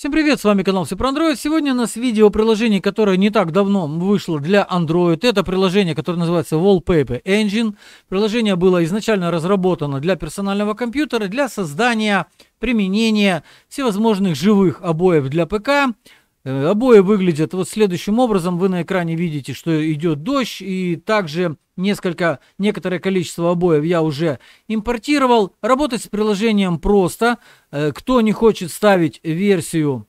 Всем привет, с вами канал Все про Android. Сегодня у нас видео приложение, которое не так давно вышло для Android. Это приложение, которое называется Wallpaper Engine. Приложение было изначально разработано для персонального компьютера, для создания, применения всевозможных живых обоев для ПК, Э, обои выглядят вот следующим образом. Вы на экране видите, что идет дождь. И также несколько, некоторое количество обоев я уже импортировал. Работать с приложением просто. Э, кто не хочет ставить версию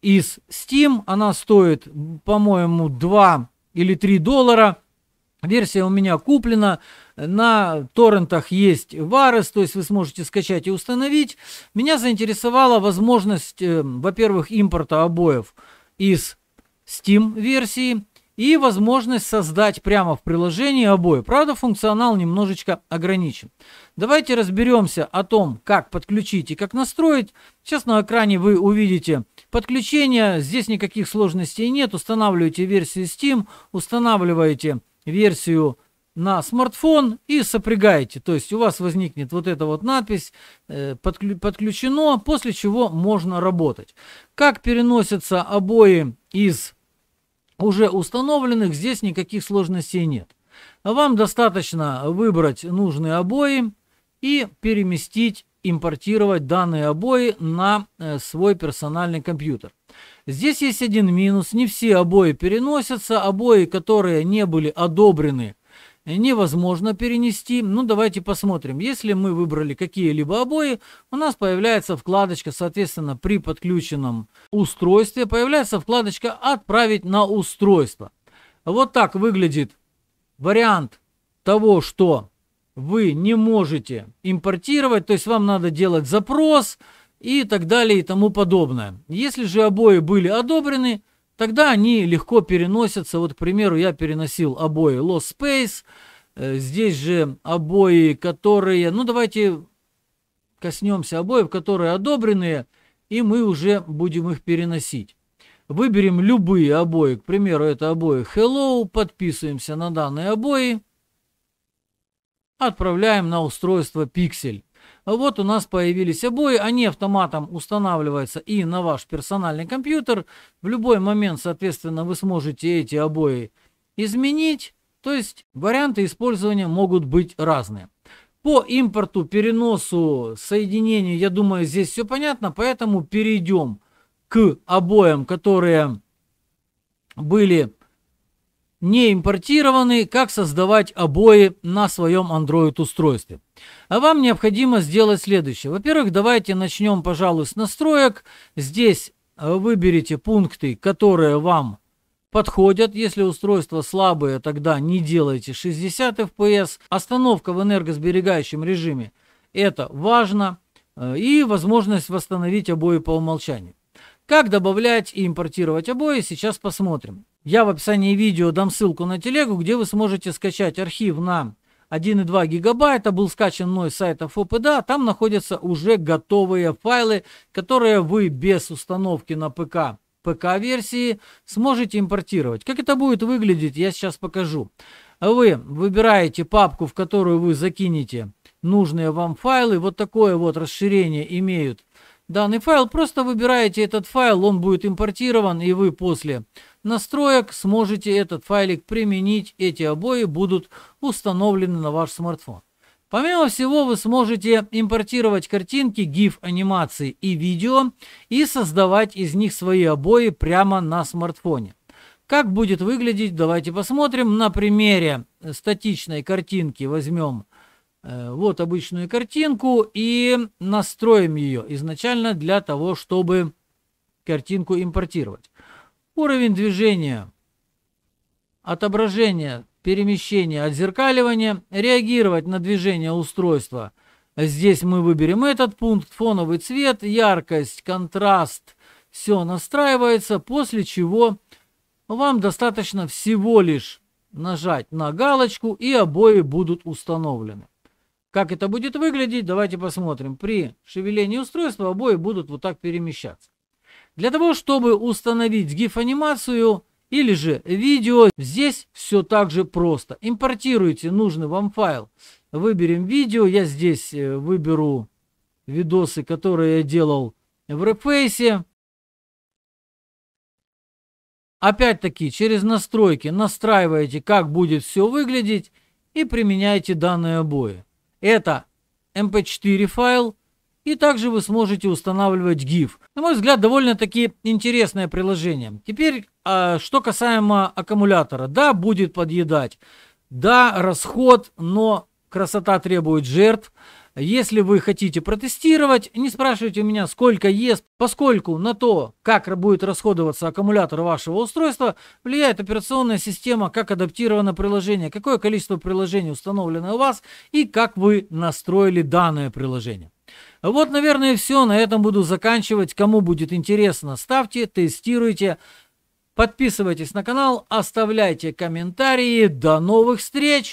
из Steam, она стоит, по-моему, 2 или 3 доллара. Версия у меня куплена, на торрентах есть варес, то есть вы сможете скачать и установить. Меня заинтересовала возможность, э, во-первых, импорта обоев из Steam версии и возможность создать прямо в приложении обои. Правда, функционал немножечко ограничен. Давайте разберемся о том, как подключить и как настроить. Сейчас на экране вы увидите подключение. Здесь никаких сложностей нет. Устанавливаете версию Steam, устанавливаете версию на смартфон и сопрягаете. То есть у вас возникнет вот эта вот надпись э, «Подключено», после чего можно работать. Как переносятся обои из уже установленных, здесь никаких сложностей нет. Вам достаточно выбрать нужные обои и переместить, импортировать данные обои на э, свой персональный компьютер. Здесь есть один минус. Не все обои переносятся. Обои, которые не были одобрены, невозможно перенести. Ну, давайте посмотрим. Если мы выбрали какие-либо обои, у нас появляется вкладочка, соответственно, при подключенном устройстве появляется вкладочка «Отправить на устройство». Вот так выглядит вариант того, что вы не можете импортировать, то есть вам надо делать запрос, и так далее и тому подобное. Если же обои были одобрены, тогда они легко переносятся. Вот, к примеру, я переносил обои Lost Space, э, здесь же обои, которые, ну давайте коснемся обоев, которые одобренные, и мы уже будем их переносить. Выберем любые обои, к примеру, это обои Hello, подписываемся на данные обои, отправляем на устройство Pixel. Вот у нас появились обои, они автоматом устанавливаются и на ваш персональный компьютер. В любой момент, соответственно, вы сможете эти обои изменить. То есть варианты использования могут быть разные. По импорту, переносу, соединению, я думаю, здесь все понятно, поэтому перейдем к обоям, которые были не импортированный как создавать обои на своем Android устройстве. А вам необходимо сделать следующее. Во-первых, давайте начнем, пожалуй, с настроек. Здесь э, выберите пункты, которые вам подходят. Если устройство слабое, тогда не делайте 60 FPS. Остановка в энергосберегающем режиме – это важно. Э, и возможность восстановить обои по умолчанию. Как добавлять и импортировать обои, сейчас посмотрим. Я в описании видео дам ссылку на телегу, где вы сможете скачать архив на 1,2 гигабайта, был скачан мной с сайта FOPDA, там находятся уже готовые файлы, которые вы без установки на ПК ПК-версии сможете импортировать. Как это будет выглядеть, я сейчас покажу. Вы выбираете папку, в которую вы закинете нужные вам файлы. Вот такое вот расширение имеют данный файл, просто выбираете этот файл, он будет импортирован, и вы после настроек сможете этот файлик применить, эти обои будут установлены на ваш смартфон. Помимо всего, вы сможете импортировать картинки, GIF, анимации и видео и создавать из них свои обои прямо на смартфоне. Как будет выглядеть, давайте посмотрим. На примере статичной картинки возьмем Э, вот обычную картинку и настроим ее изначально для того, чтобы картинку импортировать. Уровень движения, отображение, перемещение, отзеркаливание, реагировать на движение устройства. Здесь мы выберем этот пункт, фоновый цвет, яркость, контраст, все настраивается, после чего вам достаточно всего лишь нажать на галочку и обои будут установлены. Как это будет выглядеть, давайте посмотрим. При шевелении устройства обои будут вот так перемещаться. Для того, чтобы установить GIF-анимацию или же видео, здесь все так же просто. Импортируйте нужный вам файл. Выберем видео. Я здесь э, выберу видосы, которые я делал в Reface. Опять-таки, через настройки настраиваете, как будет все выглядеть и применяете данные обои. Это mp4 файл, и также вы сможете устанавливать GIF. На мой взгляд, довольно-таки интересное приложение. Теперь, а, что касаемо аккумулятора. Да, будет подъедать. Да, расход, но красота требует жертв. Если вы хотите протестировать, не спрашивайте у меня, сколько ест, поскольку на то, как будет расходоваться аккумулятор вашего устройства, влияет операционная система, как адаптировано приложение, какое количество приложений установлено у вас и как вы настроили данное приложение. Вот, наверное, все. На этом буду заканчивать. Кому будет интересно, ставьте, тестируйте. Подписывайтесь на канал, оставляйте комментарии. До новых встреч!